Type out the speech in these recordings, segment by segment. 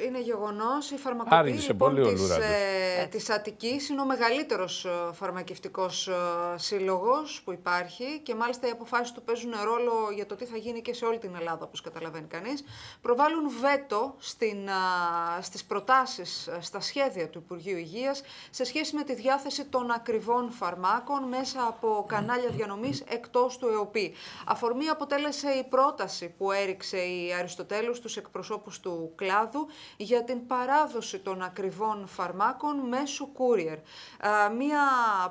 είναι γεγονός. Η φαρμακοποίηση λοιπόν, τη της, ε, είναι ο μεγαλύτερος ε, φαρμακευτικός ε, σύλλογος που υπάρχει και μάλιστα οι αποφάσεις του παίζουν ρόλο για το τι θα γίνει και σε όλη την Ελλάδα, όπως καταλαβαίνει κανείς, Προβάλλουν βέτο στις προτάσεις στα σχέδια του Υπουργείου Υγείας σε σχέση με τη διάθεση των ακριβών φαρμάκων μέσα από κανάλια διανομής εκτός του ΕΟΠΗ. Αφορμή αποτέλεσε η πρόταση που έριξε η Αριστοτέλους στους εκπροσώπους του κλάδου για την παράδοση των ακριβών φαρμάκων μέσω courier. Μία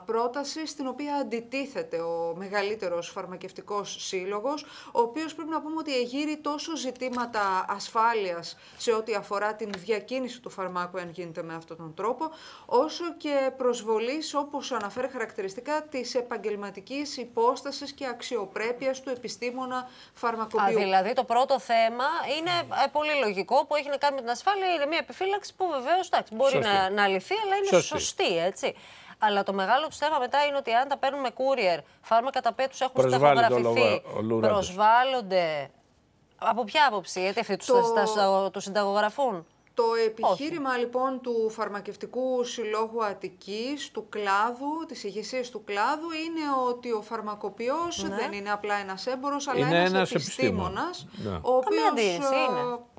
πρόταση στην οποία αντιτίθεται ο μεγαλύτερος φαρμακευτικός σύλλογος, ο οποίος πρέπει να πούμε ότι εγείρει τόσο ζητήματα ασφάλειας σε ό,τι αφορά την διακίνηση του φαρμάκου, αν γίνεται με αυτόν τον τρόπο, όσο και προσβολής, όπως αναφέρει χαρακτηριστικά, της επαγγελματικής υπόστασης και αξιοπρέπειας του επιστήμονα φαρμακοποιού. Α, δηλαδή το πρώτο θέμα είναι ε, πολύ λογικό που έχει να κάνει με την ασφάλεια ασφάλεια είναι μια επιφύλαξη που βεβαίως μπορεί να, να λυθεί, αλλά είναι σωστή. έτσι. Αλλά το μεγάλο του θέμα μετά είναι ότι αν τα παίρνουμε courier, φάρμακα τα οποία τους έχουν σταθμογραφηθεί, προσβάλλονται. Από ποια άποψη, γιατί αυτοί τους το... συνταγογραφούν. Το επιχείρημα λοιπόν του Φαρμακευτικού Συλλόγου Αττικής, του κλάδου, της ηγεσίας του κλάδου, είναι ότι ο φαρμακοποιός ναι. δεν είναι απλά ένας έμπορος, αλλά είναι ένας, ένας επιστήμονας, ναι. ο οποίος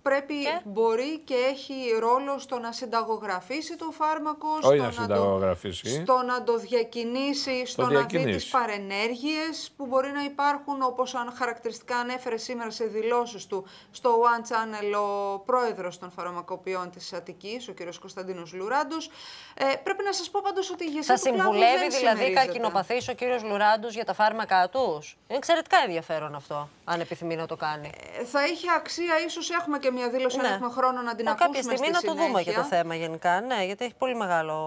πρέπει, και... μπορεί και έχει ρόλο στο να συνταγογραφήσει το φάρμακο, στο, να, Να το, στο διακινήσει, στο να δει τις παρενέργειες που μπορεί να υπάρχουν, όπως αν χαρακτηριστικά ανέφερε σήμερα σε δηλώσεις του στο One Channel ο πρόεδρος των φαρμακοποιών της Αττικής, ο κ. Κωνσταντίνος Λουράντος. Ε, πρέπει να σας πω πάντως ότι η ηγεσία Θα συμβουλεύει δηλαδή κακοινοπαθείς ο κ. Λουράντος για τα φάρμακά τους. Είναι εξαιρετικά ενδιαφέρον αυτό αν επιθυμεί να το κάνει. Ε, θα είχε αξία, ίσως έχουμε και μια δήλωση, ναι. αν έχουμε χρόνο να την ακούσουμε. Κάποια στιγμή να το δούμε για το θέμα γενικά. Ναι, γιατί έχει πολύ μεγάλο.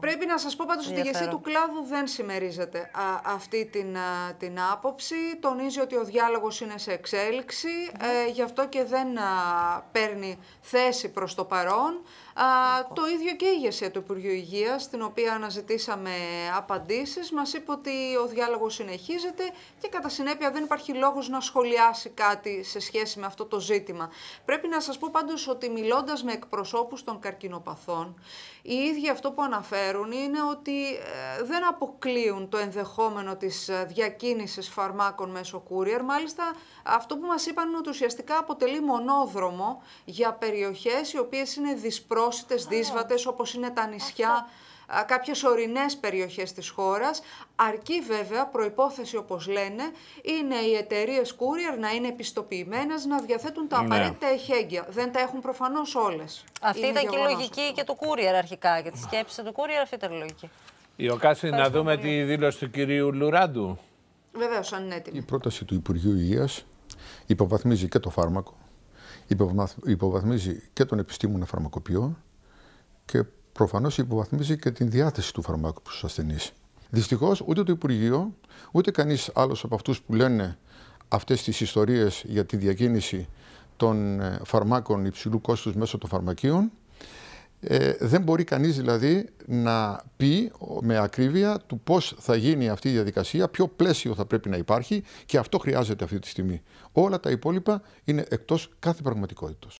Πρέπει να σας πω πάντως ότι η ηγεσία του κλάδου δεν συμμερίζεται αυτή την, την άποψη. Τονίζει ότι ο διάλογος είναι σε εξέλιξη, ε, γι' αυτό και δεν α, παίρνει θέση προς το παρόν. το ίδιο και η ηγεσία του Υπουργείου Υγείας, στην οποία αναζητήσαμε απαντήσεις, μας είπε ότι ο διάλογος συνεχίζεται και κατά συνέπεια δεν υπάρχει λόγος να σχολιάσει κάτι σε σχέση με αυτό το ζήτημα. Πρέπει να σας πω πάντως ότι μιλώντας με εκπροσώπους των καρκινοπαθών, οι ίδιοι αυτό που αναφέρουν είναι ότι ε, δεν αποκλείουν το ενδεχόμενο της ε, διακίνησης φαρμάκων μέσω courier. Μάλιστα αυτό που μας είπαν είναι ότι ουσιαστικά αποτελεί μονόδρομο για περιοχές οι οποίες είναι δυσπρόσιτες, δύσβατες όπως είναι τα νησιά κάποιες ορεινές περιοχές της χώρας, αρκεί βέβαια προϋπόθεση όπως λένε είναι οι εταιρείες courier να είναι επιστοποιημένες, να διαθέτουν τα ναι. απαραίτητα ναι. εχέγγυα. Δεν τα έχουν προφανώς όλες. Αυτή είναι ήταν και η λογική και του courier αρχικά και τη σκέψη του courier αυτή ήταν η λογική. Ιωκάση, να δούμε τη δήλωση του κυρίου Λουράντου. Βεβαίως, αν είναι έτοιμη. Η πρόταση του Υπουργείου Υγείας υποβαθμίζει και το φάρμακο, υποβαθμίζει και τον επιστήμονα φαρμακοποιό και προφανώς υποβαθμίζει και την διάθεση του φαρμάκου στους ασθενείς. Δυστυχώς ούτε το Υπουργείο, ούτε κανείς άλλος από αυτούς που λένε αυτές τις ιστορίες για τη διακίνηση των ε, φαρμάκων υψηλού κόστους μέσω των φαρμακείων. Ε, δεν μπορεί κανείς δηλαδή να πει με ακρίβεια του πώς θα γίνει αυτή η διαδικασία, ποιο πλαίσιο θα πρέπει να υπάρχει και αυτό χρειάζεται αυτή τη στιγμή. Όλα τα υπόλοιπα είναι εκτός κάθε πραγματικότητας.